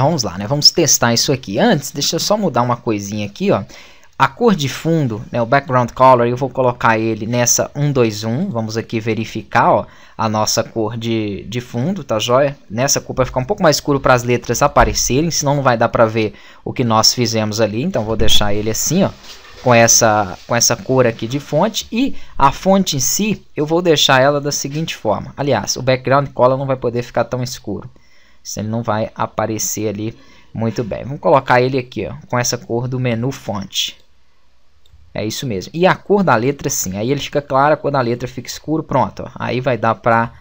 Então vamos lá, né? Vamos testar isso aqui. Antes, deixa eu só mudar uma coisinha aqui, ó. A cor de fundo, né, o background color, eu vou colocar ele nessa 121. Vamos aqui verificar ó, a nossa cor de, de fundo, tá joia? Nessa cor vai ficar um pouco mais escuro para as letras aparecerem, senão não vai dar para ver o que nós fizemos ali. Então vou deixar ele assim, ó, com essa, com essa cor aqui de fonte. E a fonte em si, eu vou deixar ela da seguinte forma. Aliás, o background color não vai poder ficar tão escuro. Senão ele não vai aparecer ali muito bem. Vamos colocar ele aqui, ó, com essa cor do menu fonte. É isso mesmo. E a cor da letra, sim. Aí ele fica claro, a cor da letra fica escuro. Pronto, ó. aí vai dar para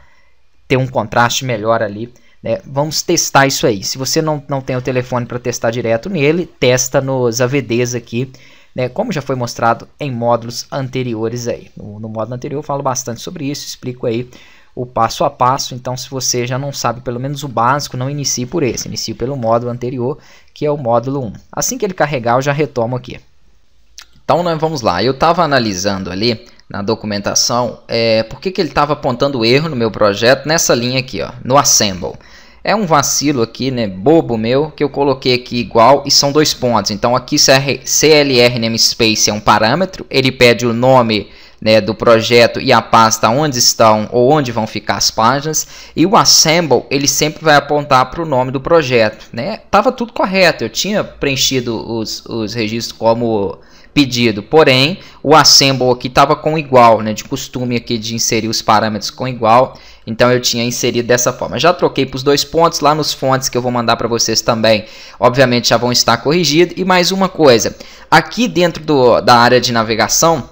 ter um contraste melhor ali. Né? Vamos testar isso aí. Se você não, não tem o telefone para testar direto nele, testa nos AVDs aqui. Né? Como já foi mostrado em módulos anteriores aí. No, no módulo anterior eu falo bastante sobre isso, explico aí o passo a passo. Então, se você já não sabe pelo menos o básico, não inicie por esse, inicie pelo módulo anterior, que é o módulo 1. Assim que ele carregar, eu já retomo aqui. Então, nós vamos lá. Eu estava analisando ali na documentação é, por que, que ele estava apontando erro no meu projeto nessa linha aqui, ó, no Assemble. É um vacilo aqui, né, bobo meu, que eu coloquei aqui igual e são dois pontos. Então aqui CLR namespace é um parâmetro, ele pede o nome né, do projeto e a pasta onde estão ou onde vão ficar as páginas. E o assemble ele sempre vai apontar para o nome do projeto. Né? Tava tudo correto, eu tinha preenchido os, os registros como pedido, porém o assemble aqui estava com igual, né, de costume aqui de inserir os parâmetros com igual, então eu tinha inserido dessa forma. Já troquei para os dois pontos lá nos fontes que eu vou mandar para vocês também, obviamente já vão estar corrigidos. E mais uma coisa, aqui dentro do, da área de navegação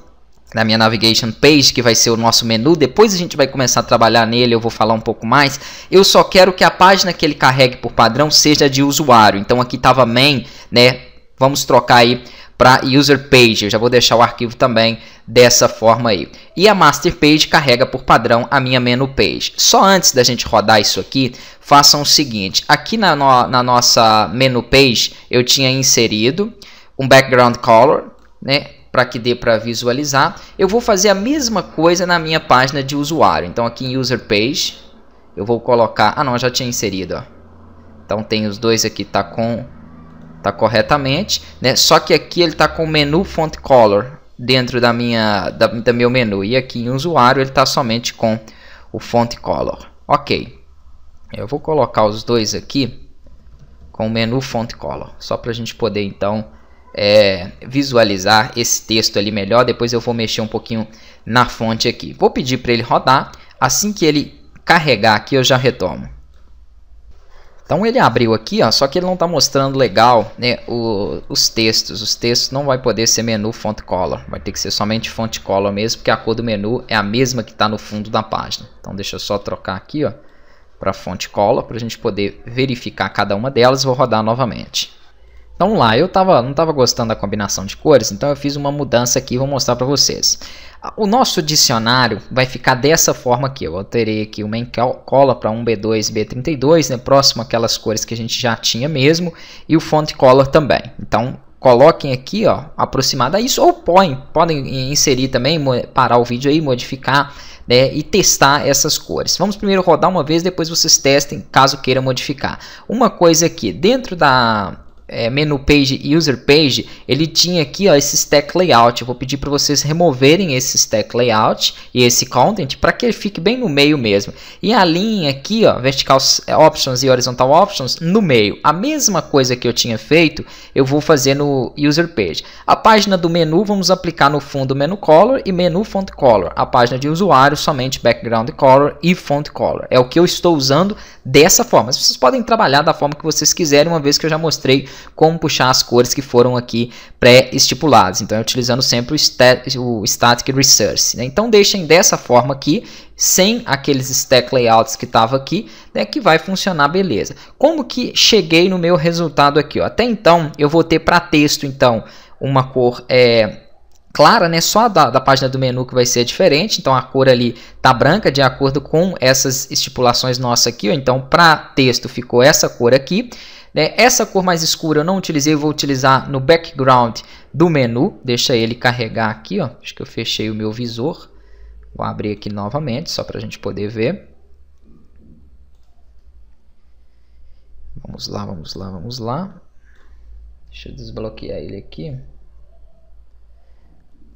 na minha navigation page, que vai ser o nosso menu. Depois a gente vai começar a trabalhar nele, eu vou falar um pouco mais. Eu só quero que a página que ele carregue por padrão seja de usuário. Então aqui estava main, né? Vamos trocar aí para user page. Eu já vou deixar o arquivo também dessa forma aí. E a master page carrega por padrão a minha menu page. Só antes da gente rodar isso aqui, façam o seguinte. Aqui na, no, na nossa menu page eu tinha inserido um background color, né? para que dê para visualizar. Eu vou fazer a mesma coisa na minha página de usuário. Então aqui em User Page, eu vou colocar... Ah não, já tinha inserido. Ó. Então tem os dois aqui, tá com... Tá corretamente, né? Só que aqui ele tá com o menu Font Color dentro da minha da, da, meu menu e aqui em usuário ele está somente com o font color ok eu vou colocar os dois aqui com o menu font color só para a gente poder então é, visualizar esse texto ali melhor. Depois eu vou mexer um pouquinho na fonte aqui. Vou pedir para ele rodar. Assim que ele carregar aqui, eu já retomo. Então ele abriu aqui, ó, só que ele não está mostrando legal né, o, os textos. Os textos não vai poder ser menu font color, vai ter que ser somente font color mesmo, porque a cor do menu é a mesma que está no fundo da página. Então deixa eu só trocar aqui ó, para font color, para a gente poder verificar cada uma delas. Vou rodar novamente. Então vamos lá, eu tava, não estava gostando da combinação de cores, então eu fiz uma mudança aqui e vou mostrar para vocês. O nosso dicionário vai ficar dessa forma aqui. Eu alterei aqui o main cola para 1B2 B32, né, próximo aquelas cores que a gente já tinha mesmo, e o font color também. Então coloquem aqui, ó, aproximado a isso, ou podem, podem inserir também, parar o vídeo aí, modificar né, e testar essas cores. Vamos primeiro rodar uma vez, depois vocês testem caso queiram modificar. Uma coisa aqui, dentro da é, menu page e user page, ele tinha aqui ó, esse stack layout. Eu vou pedir para vocês removerem esse stack layout e esse content para que ele fique bem no meio mesmo. E a linha aqui, ó, vertical é, options e horizontal options, no meio. A mesma coisa que eu tinha feito, eu vou fazer no user page. A página do menu, vamos aplicar no fundo menu color e menu font color. A página de usuário, somente background color e font color. É o que eu estou usando dessa forma. Vocês podem trabalhar da forma que vocês quiserem, uma vez que eu já mostrei como puxar as cores que foram aqui pré-estipuladas. Então, é utilizando sempre o, o Static Resource. Né? Então, deixem dessa forma aqui, sem aqueles stack layouts que estava aqui, né, que vai funcionar beleza. Como que cheguei no meu resultado aqui? Ó? Até então, eu vou ter para texto, então, uma cor... É, clara, né? Só da, da, página do menu que vai ser diferente. Então a cor ali tá branca de acordo com essas estipulações nossas aqui. Ó. Então para texto ficou essa cor aqui. Né? Essa cor mais escura eu não utilizei, eu vou utilizar no background do menu. Deixa ele carregar aqui, ó. acho que eu fechei o meu visor. Vou abrir aqui novamente, só para a gente poder ver. Vamos lá, vamos lá, vamos lá. Deixa eu desbloquear ele aqui.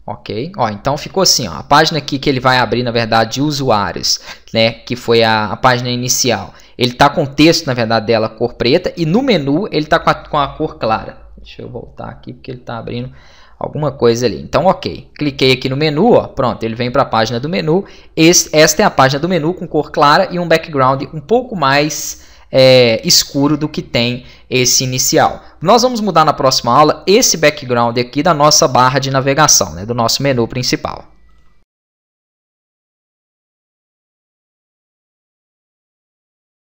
Ok? Ó, então ficou assim, ó, a página aqui que ele vai abrir, na verdade, de usuários, né, que foi a, a página inicial. Ele está com o texto, na verdade, dela cor preta e no menu ele está com, com a, cor clara. Deixa eu voltar aqui porque ele está abrindo alguma coisa ali. Então, ok. Cliquei aqui no menu, ó, pronto, ele vem para a página do menu. Esse, esta é a página do menu com cor clara e um background um pouco mais é, escuro do que tem esse inicial. Nós vamos mudar na próxima aula esse background aqui da nossa barra de navegação, né, do nosso menu principal.